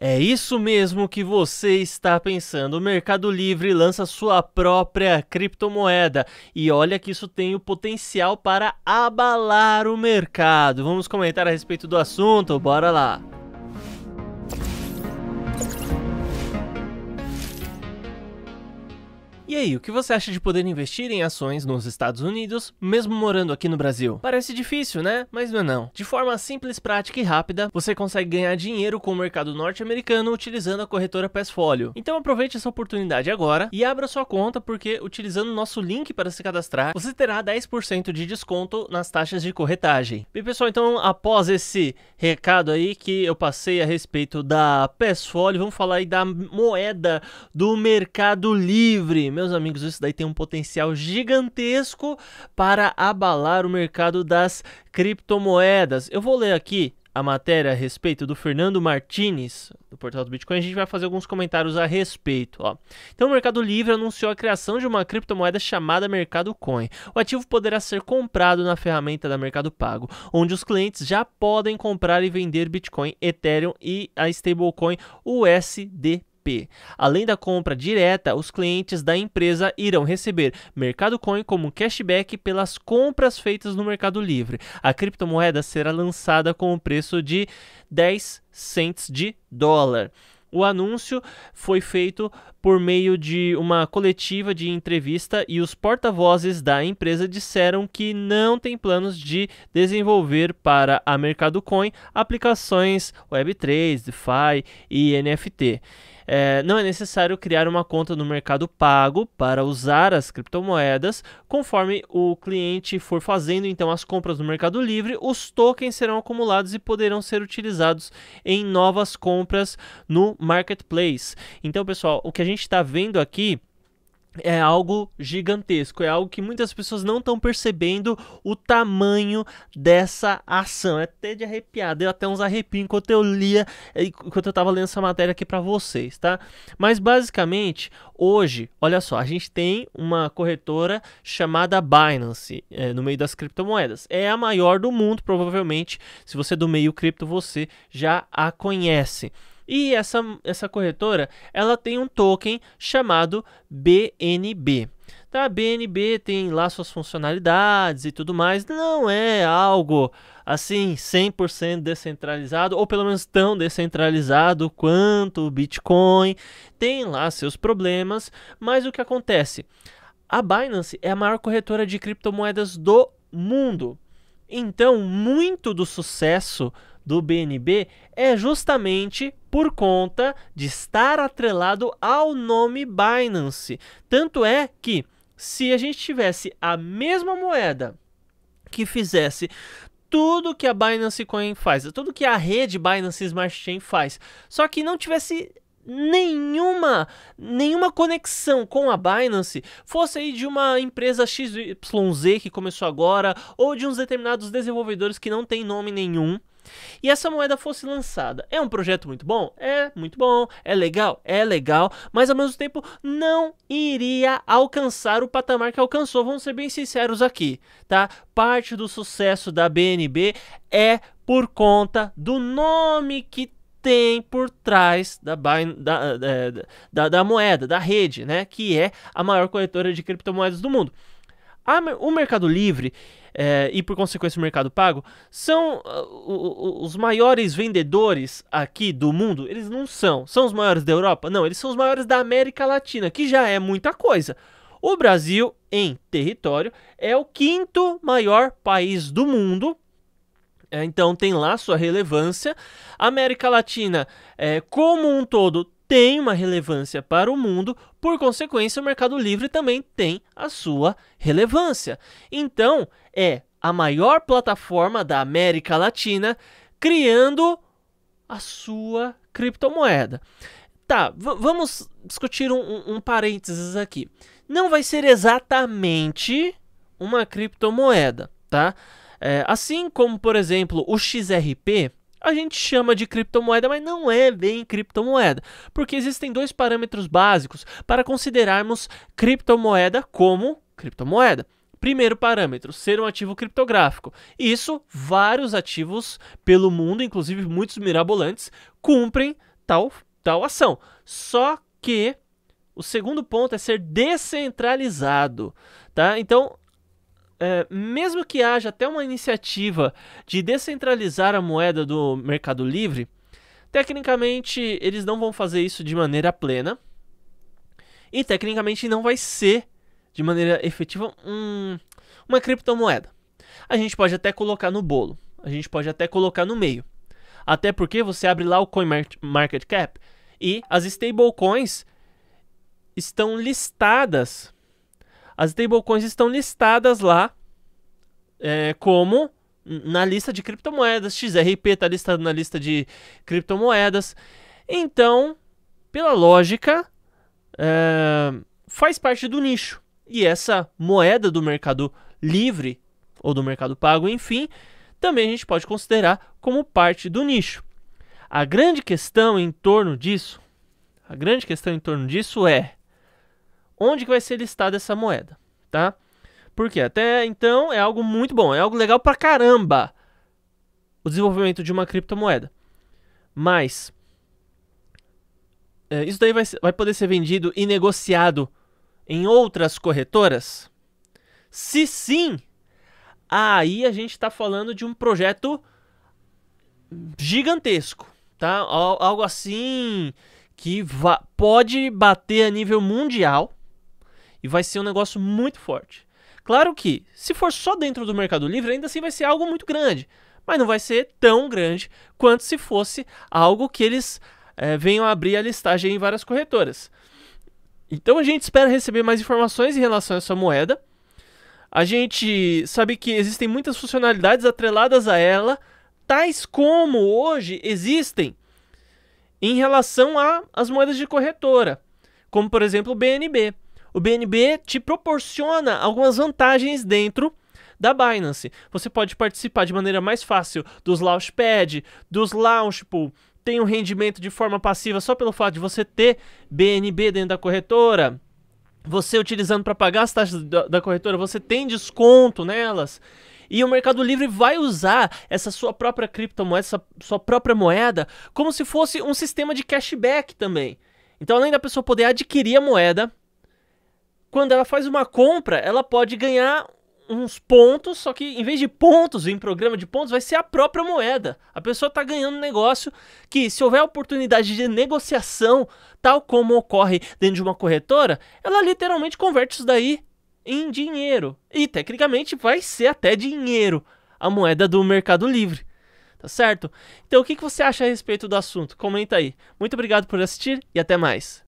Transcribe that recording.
É isso mesmo que você está pensando. O Mercado Livre lança sua própria criptomoeda e olha que isso tem o potencial para abalar o mercado. Vamos comentar a respeito do assunto? Bora lá! E aí, o que você acha de poder investir em ações nos Estados Unidos, mesmo morando aqui no Brasil? Parece difícil, né? Mas não é não. De forma simples, prática e rápida, você consegue ganhar dinheiro com o mercado norte-americano utilizando a corretora Passfolio. Então aproveite essa oportunidade agora e abra sua conta porque utilizando o nosso link para se cadastrar, você terá 10% de desconto nas taxas de corretagem. E pessoal, então após esse recado aí que eu passei a respeito da Passfolio, vamos falar aí da moeda do Mercado Livre meus amigos, isso daí tem um potencial gigantesco para abalar o mercado das criptomoedas. Eu vou ler aqui a matéria a respeito do Fernando Martinez, do portal do Bitcoin, a gente vai fazer alguns comentários a respeito. Ó. Então, o Mercado Livre anunciou a criação de uma criptomoeda chamada Mercado Coin. O ativo poderá ser comprado na ferramenta da Mercado Pago, onde os clientes já podem comprar e vender Bitcoin, Ethereum e a stablecoin USDT. Além da compra direta, os clientes da empresa irão receber Mercado Coin como cashback pelas compras feitas no Mercado Livre. A criptomoeda será lançada com o preço de 10 cents de dólar. O anúncio foi feito por meio de uma coletiva de entrevista e os porta-vozes da empresa disseram que não tem planos de desenvolver para a Mercado Coin aplicações Web3, DeFi e NFT. É, não é necessário criar uma conta no Mercado Pago para usar as criptomoedas. Conforme o cliente for fazendo então as compras no Mercado Livre, os tokens serão acumulados e poderão ser utilizados em novas compras no marketplace. Então, pessoal, o que a gente está vendo aqui é algo gigantesco, é algo que muitas pessoas não estão percebendo o tamanho dessa ação. É até de arrepiar, deu até uns arrepios enquanto eu lia, enquanto eu estava lendo essa matéria aqui para vocês, tá? Mas basicamente, hoje, olha só, a gente tem uma corretora chamada Binance é, no meio das criptomoedas. É a maior do mundo, provavelmente. Se você é do meio cripto, você já a conhece. E essa, essa corretora, ela tem um token chamado BNB. Tá, BNB tem lá suas funcionalidades e tudo mais, não é algo assim 100% descentralizado, ou pelo menos tão descentralizado quanto o Bitcoin. Tem lá seus problemas, mas o que acontece? A Binance é a maior corretora de criptomoedas do mundo. Então, muito do sucesso do BNB é justamente por conta de estar atrelado ao nome Binance. Tanto é que se a gente tivesse a mesma moeda que fizesse tudo que a Binance Coin faz, tudo que a rede Binance Smart Chain faz, só que não tivesse nenhuma, nenhuma conexão com a Binance, fosse aí de uma empresa XYZ que começou agora, ou de uns determinados desenvolvedores que não tem nome nenhum, e essa moeda fosse lançada. É um projeto muito bom? É muito bom, é legal, é legal, mas ao mesmo tempo não iria alcançar o patamar que alcançou. Vamos ser bem sinceros aqui, tá? Parte do sucesso da BNB é por conta do nome que tem por trás da, da, é, da, da, moeda, da rede, né? Que é a maior corretora de criptomoedas do mundo. A, o Mercado Livre é, e, por consequência, o Mercado Pago são uh, os maiores vendedores aqui do mundo? Eles não são. São os maiores da Europa? Não, eles são os maiores da América Latina, que já é muita coisa. O Brasil, em território, é o quinto maior país do mundo é, então tem lá sua relevância. A América Latina, é, como um todo, tem uma relevância para o mundo, por consequência, o Mercado Livre também tem a sua relevância. Então, é a maior plataforma da América Latina criando a sua criptomoeda. Tá, vamos discutir um, um parênteses aqui. Não vai ser exatamente uma criptomoeda, tá? É, assim como, por exemplo, o XRP, a gente chama de criptomoeda, mas não é bem criptomoeda, porque existem dois parâmetros básicos para considerarmos criptomoeda como criptomoeda. Primeiro parâmetro, ser um ativo criptográfico. Isso, vários ativos pelo mundo, inclusive muitos mirabolantes, cumprem tal, tal ação. Só que o segundo ponto é ser descentralizado, tá? Então, é, mesmo que haja até uma iniciativa de descentralizar a moeda do Mercado Livre, tecnicamente eles não vão fazer isso de maneira plena. E tecnicamente não vai ser de maneira efetiva um, uma criptomoeda. A gente pode até colocar no bolo, a gente pode até colocar no meio. Até porque você abre lá o CoinMarketCap e as stablecoins estão listadas as stablecoins estão listadas lá é, como na lista de criptomoedas. XRP está listado na lista de criptomoedas. Então, pela lógica, é, faz parte do nicho. E essa moeda do mercado livre, ou do mercado pago, enfim, também a gente pode considerar como parte do nicho. A grande questão em torno disso, a grande questão em torno disso é onde que vai ser listada essa moeda, tá? Porque até então é algo muito bom, é algo legal pra caramba o desenvolvimento de uma criptomoeda. Mas é, isso daí vai, vai poder ser vendido e negociado em outras corretoras? Se sim, aí a gente está falando de um projeto gigantesco, tá? Algo assim que pode bater a nível mundial, e vai ser um negócio muito forte. Claro que, se for só dentro do Mercado Livre, ainda assim vai ser algo muito grande. Mas não vai ser tão grande quanto se fosse algo que eles é, venham abrir a listagem em várias corretoras. Então a gente espera receber mais informações em relação a essa moeda. A gente sabe que existem muitas funcionalidades atreladas a ela, tais como hoje existem em relação às moedas de corretora, como por exemplo o BNB o BNB te proporciona algumas vantagens dentro da Binance. Você pode participar de maneira mais fácil dos Launchpad, dos Launchpool, tem um rendimento de forma passiva só pelo fato de você ter BNB dentro da corretora. Você utilizando para pagar as taxas da, corretora, você tem desconto nelas. E o Mercado Livre vai usar essa sua própria criptomoeda, essa sua própria moeda, como se fosse um sistema de cashback também. Então, além da pessoa poder adquirir a moeda, quando ela faz uma compra, ela pode ganhar uns pontos, só que em vez de pontos em programa de pontos, vai ser a própria moeda. A pessoa está ganhando um negócio que, se houver oportunidade de negociação, tal como ocorre dentro de uma corretora, ela literalmente converte isso daí em dinheiro. E tecnicamente vai ser até dinheiro a moeda do Mercado Livre. Tá certo? Então, o que você acha a respeito do assunto? Comenta aí. Muito obrigado por assistir e até mais.